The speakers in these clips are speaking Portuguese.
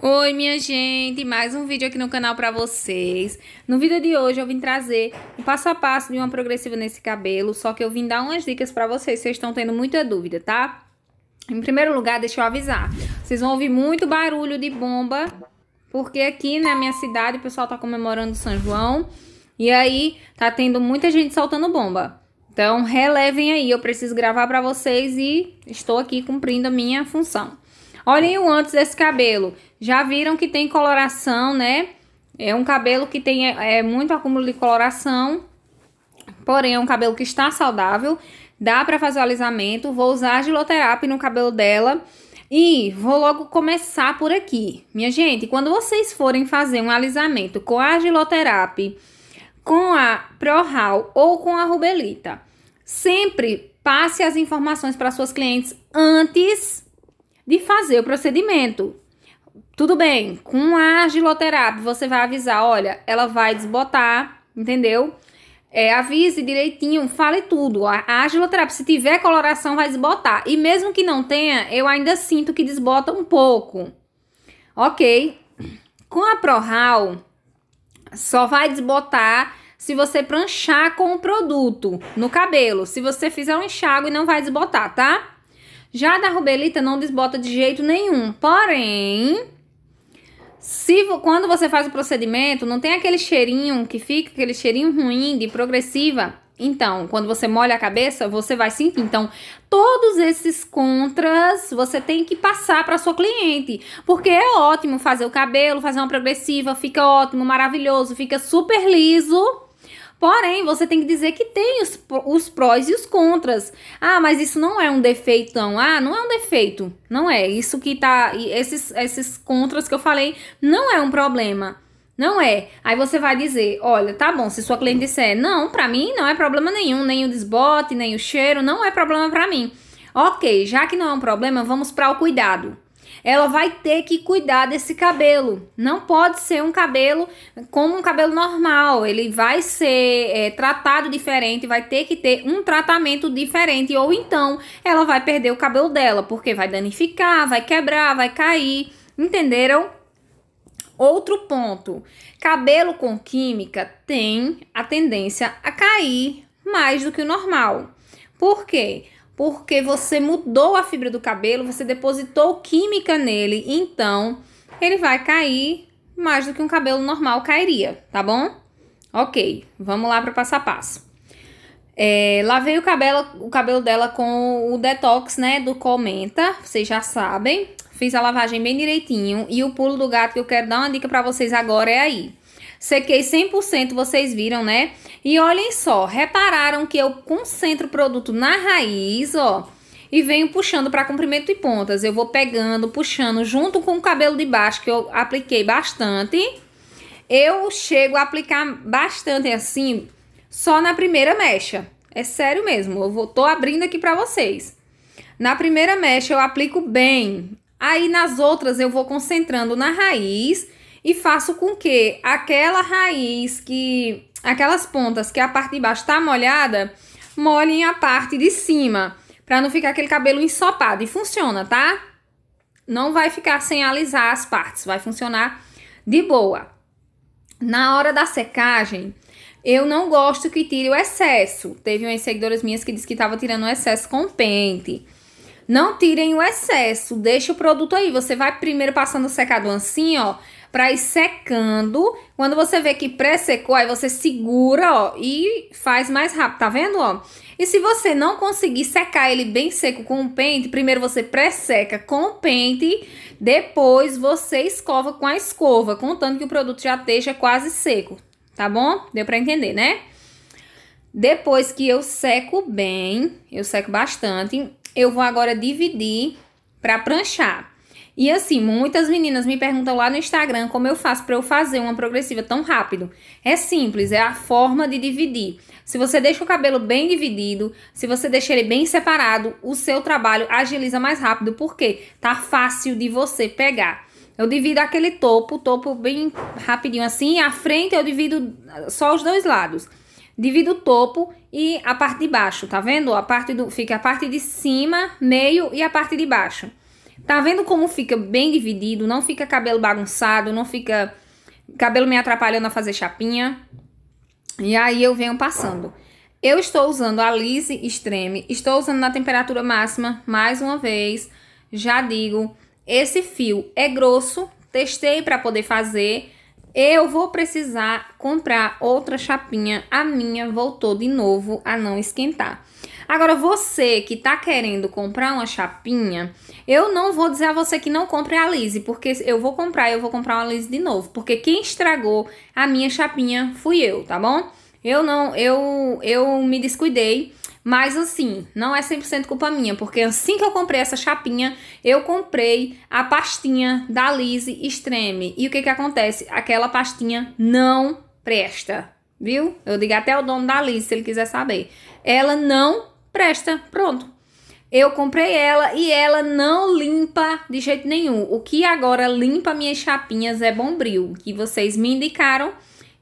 Oi, minha gente, mais um vídeo aqui no canal para vocês. No vídeo de hoje eu vim trazer o passo a passo de uma progressiva nesse cabelo, só que eu vim dar umas dicas para vocês, vocês estão tendo muita dúvida, tá? Em primeiro lugar, deixa eu avisar, vocês vão ouvir muito barulho de bomba, porque aqui na né, minha cidade o pessoal tá comemorando São João, e aí tá tendo muita gente soltando bomba. Então relevem aí, eu preciso gravar para vocês e estou aqui cumprindo a minha função. Olhem o antes desse cabelo. Já viram que tem coloração, né? É um cabelo que tem é, é muito acúmulo de coloração. Porém, é um cabelo que está saudável. Dá para fazer o alisamento. Vou usar a giloterapia no cabelo dela. E vou logo começar por aqui. Minha gente, quando vocês forem fazer um alisamento com a giloterapia, com a ProHal ou com a Rubelita, sempre passe as informações para suas clientes antes de fazer o procedimento. Tudo bem, com a argiloterapia você vai avisar, olha, ela vai desbotar, entendeu? É, avise direitinho, fale tudo. A, a argiloterapia, se tiver coloração, vai desbotar. E mesmo que não tenha, eu ainda sinto que desbota um pouco. Ok? Com a ProRal, só vai desbotar se você pranchar com o produto no cabelo. Se você fizer um enxágue, não vai desbotar, tá? Já da rubelita não desbota de jeito nenhum. Porém, se quando você faz o procedimento, não tem aquele cheirinho que fica, aquele cheirinho ruim de progressiva. Então, quando você molha a cabeça, você vai sentir. Então, todos esses contras você tem que passar para sua cliente, porque é ótimo fazer o cabelo, fazer uma progressiva, fica ótimo, maravilhoso, fica super liso. Porém, você tem que dizer que tem os, os prós e os contras. Ah, mas isso não é um defeito não Ah, não é um defeito. Não é. Isso que tá. Esses, esses contras que eu falei não é um problema. Não é. Aí você vai dizer, olha, tá bom, se sua cliente disser, não, para mim não é problema nenhum, nem o desbote, nem o cheiro, não é problema para mim. Ok, já que não é um problema, vamos para o cuidado ela vai ter que cuidar desse cabelo. Não pode ser um cabelo como um cabelo normal. Ele vai ser é, tratado diferente, vai ter que ter um tratamento diferente. Ou então ela vai perder o cabelo dela, porque vai danificar, vai quebrar, vai cair. Entenderam? Outro ponto: cabelo com química tem a tendência a cair mais do que o normal. Por quê? porque você mudou a fibra do cabelo, você depositou química nele, então ele vai cair mais do que um cabelo normal cairia, tá bom? Ok, vamos lá para o passo a passo. É, lavei o cabelo, o cabelo dela com o detox, né, do Comenta, vocês já sabem. Fiz a lavagem bem direitinho e o pulo do gato que eu quero dar uma dica para vocês agora é aí. Sequei 100%, vocês viram, né? E olhem só, repararam que eu concentro o produto na raiz, ó. E venho puxando para comprimento e pontas. Eu vou pegando, puxando junto com o cabelo de baixo, que eu apliquei bastante. Eu chego a aplicar bastante assim, só na primeira mecha. É sério mesmo, eu vou, tô abrindo aqui para vocês. Na primeira mecha eu aplico bem, aí nas outras eu vou concentrando na raiz e faço com que aquela raiz que aquelas pontas que a parte de baixo está molhada, molhem a parte de cima, para não ficar aquele cabelo ensopado. E funciona, tá? Não vai ficar sem alisar as partes, vai funcionar de boa. Na hora da secagem, eu não gosto que tire o excesso. Teve umas seguidoras minhas que disse que estava tirando o excesso com pente. Não tirem o excesso, deixa o produto aí. Você vai primeiro passando o secador assim, ó, pra ir secando. Quando você vê que pré-secou, aí você segura, ó, e faz mais rápido, tá vendo, ó? E se você não conseguir secar ele bem seco com o pente, primeiro você pré-seca com o pente, depois você escova com a escova, contando que o produto já esteja quase seco, tá bom? Deu pra entender, né? Depois que eu seco bem, eu seco bastante, eu vou agora dividir para pranchar. E assim, muitas meninas me perguntam lá no Instagram como eu faço para eu fazer uma progressiva tão rápido. É simples, é a forma de dividir. Se você deixa o cabelo bem dividido, se você deixa ele bem separado, o seu trabalho agiliza mais rápido porque tá fácil de você pegar. Eu divido aquele topo, topo bem rapidinho assim, e frente eu divido só os dois lados divido o topo e a parte de baixo, tá vendo? A parte do fica a parte de cima, meio e a parte de baixo. Tá vendo como fica bem dividido, não fica cabelo bagunçado, não fica cabelo me atrapalhando a fazer chapinha. E aí eu venho passando. Eu estou usando a Lise Extreme, estou usando na temperatura máxima mais uma vez. Já digo, esse fio é grosso, testei para poder fazer eu vou precisar comprar outra chapinha. A minha voltou de novo a não esquentar. Agora, você que tá querendo comprar uma chapinha, eu não vou dizer a você que não compre a Lise, porque eu vou comprar, eu vou comprar uma Lise de novo. Porque quem estragou a minha chapinha fui eu, tá bom? Eu não, eu, eu me descuidei mas assim, não é 100% culpa minha, porque assim que eu comprei essa chapinha, eu comprei a pastinha da Lise Extreme. E o que que acontece? Aquela pastinha não presta, viu? Eu digo até o dono da Lise, se ele quiser saber. Ela não presta, pronto. Eu comprei ela e ela não limpa de jeito nenhum. O que agora limpa minhas chapinhas é Bombril, que vocês me indicaram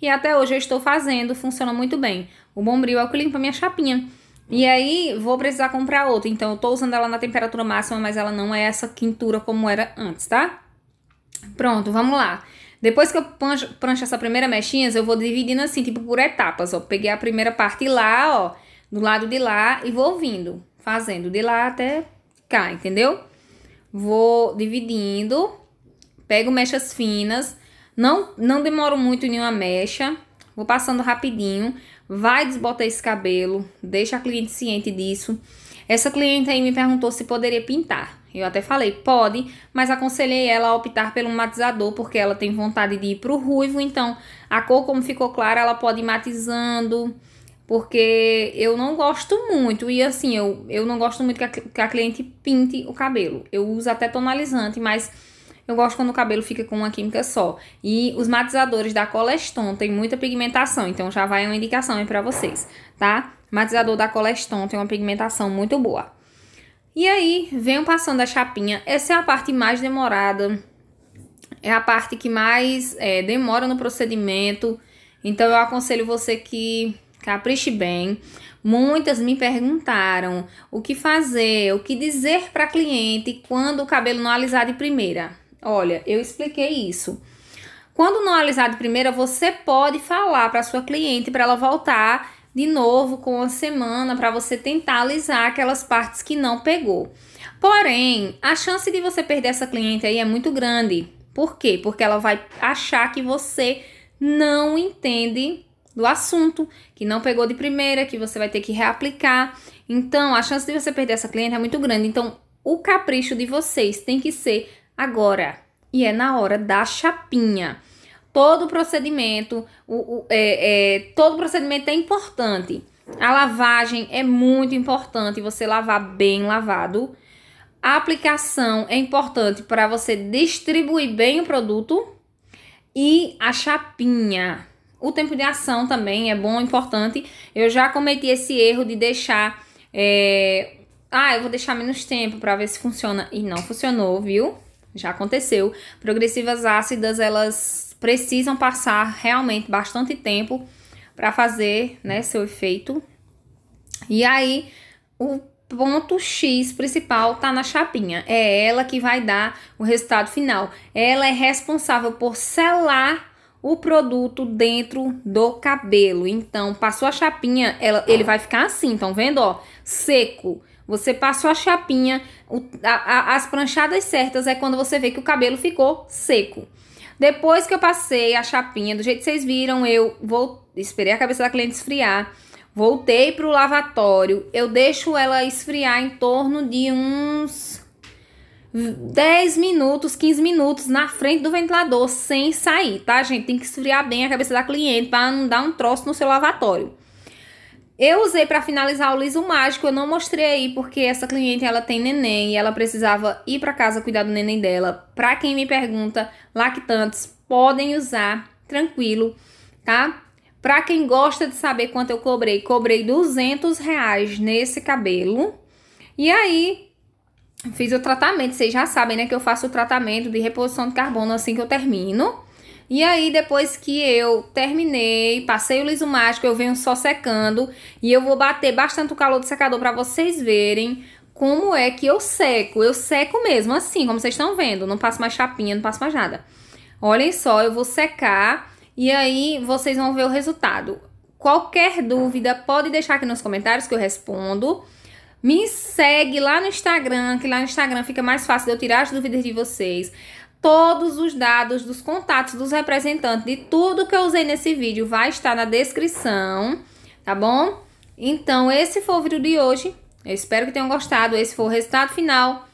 e até hoje eu estou fazendo, funciona muito bem. O Bombril é o que limpa minha chapinha. E aí, vou precisar comprar outra. Então, eu tô usando ela na temperatura máxima, mas ela não é essa quintura como era antes, tá? Pronto, vamos lá. Depois que eu prancho, prancho essa primeira mechinha, eu vou dividindo assim, tipo por etapas, ó. Peguei a primeira parte lá, ó, do lado de lá e vou vindo, fazendo de lá até cá, entendeu? Vou dividindo, pego mechas finas, não, não demoro muito nenhuma mecha, vou passando rapidinho, vai desbotar esse cabelo, deixa a cliente ciente disso. Essa cliente aí me perguntou se poderia pintar. Eu até falei, pode, mas aconselhei ela a optar pelo matizador, porque ela tem vontade de ir pro ruivo, então a cor, como ficou clara, ela pode ir matizando, porque eu não gosto muito, e assim, eu, eu não gosto muito que a, que a cliente pinte o cabelo. Eu uso até tonalizante, mas eu gosto quando o cabelo fica com uma química só. E os matizadores da Coleston tem muita pigmentação, então já vai uma indicação aí pra vocês, tá? Matizador da Coleston tem uma pigmentação muito boa. E aí, venho passando a chapinha. Essa é a parte mais demorada. É a parte que mais é, demora no procedimento. Então, eu aconselho você que capriche bem. Muitas me perguntaram o que fazer, o que dizer para cliente quando o cabelo não alisar de primeira. Olha, eu expliquei isso. Quando não alisado primeira, você pode falar para sua cliente para ela voltar de novo com a semana para você tentar alisar aquelas partes que não pegou. Porém, a chance de você perder essa cliente aí é muito grande. Por quê? Porque ela vai achar que você não entende do assunto, que não pegou de primeira, que você vai ter que reaplicar. Então, a chance de você perder essa cliente é muito grande. Então, o capricho de vocês tem que ser agora. E é na hora da chapinha. Todo procedimento, o, o é, é, todo procedimento é importante. A lavagem é muito importante, você lavar bem lavado. A aplicação é importante para você distribuir bem o produto. E a chapinha. O tempo de ação também é bom, importante. Eu já cometi esse erro de deixar. É... Ah, eu vou deixar menos tempo para ver se funciona. E não funcionou, viu? já aconteceu. Progressivas ácidas, elas precisam passar realmente bastante tempo para fazer, né, seu efeito. E aí, o ponto X principal tá na chapinha. É ela que vai dar o resultado final. Ela é responsável por selar o produto dentro do cabelo. Então, passou a chapinha, ela, ele vai ficar assim, estão vendo, ó, seco. Você passou a chapinha, o, a, a, as pranchadas certas é quando você vê que o cabelo ficou seco. Depois que eu passei a chapinha, do jeito que vocês viram, eu vou, esperei a cabeça da cliente esfriar. Voltei pro lavatório. Eu deixo ela esfriar em torno de uns 10 minutos, 15 minutos na frente do ventilador sem sair, tá, gente? Tem que esfriar bem a cabeça da cliente para não dar um troço no seu lavatório. Eu usei para finalizar o liso mágico, eu não mostrei aí porque essa cliente ela tem neném e ela precisava ir para casa cuidar do neném dela. Para quem me pergunta, lactantes podem usar tranquilo, tá? Para quem gosta de saber quanto eu cobrei, cobrei 200 reais nesse cabelo. E aí fiz o tratamento, vocês já sabem, né, que eu faço o tratamento de reposição de carbono assim que eu termino. E aí, depois que eu terminei, passei o liso mágico, eu venho só secando. E eu vou bater bastante o calor do secador para vocês verem como é que eu seco. Eu seco mesmo, assim, como vocês estão vendo. Não passo mais chapinha, não passo mais nada. Olhem só, eu vou secar e aí vocês vão ver o resultado. Qualquer dúvida, pode deixar aqui nos comentários que eu respondo. Me segue lá no Instagram, que lá no Instagram fica mais fácil de eu tirar as dúvidas de vocês. Todos os dados dos contatos dos representantes de tudo que eu usei nesse vídeo vai estar na descrição, tá bom? Então, esse foi o vídeo de hoje. Eu espero que tenham gostado. Esse foi o resultado final.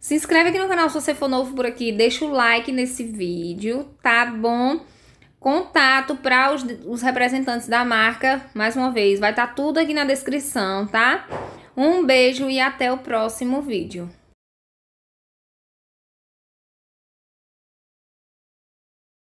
Se inscreve aqui no canal se você for novo por aqui. Deixa o like nesse vídeo, tá bom? Contato para os, os representantes da marca, mais uma vez, vai estar tá tudo aqui na descrição, tá? Um beijo e até o próximo vídeo.